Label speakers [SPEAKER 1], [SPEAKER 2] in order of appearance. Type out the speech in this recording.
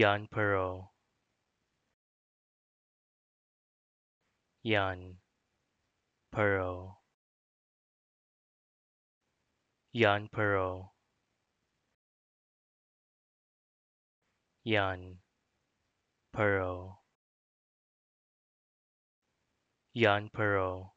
[SPEAKER 1] Yan Pero Yan Pero Yan Pero Yan Pero, Yan Pero.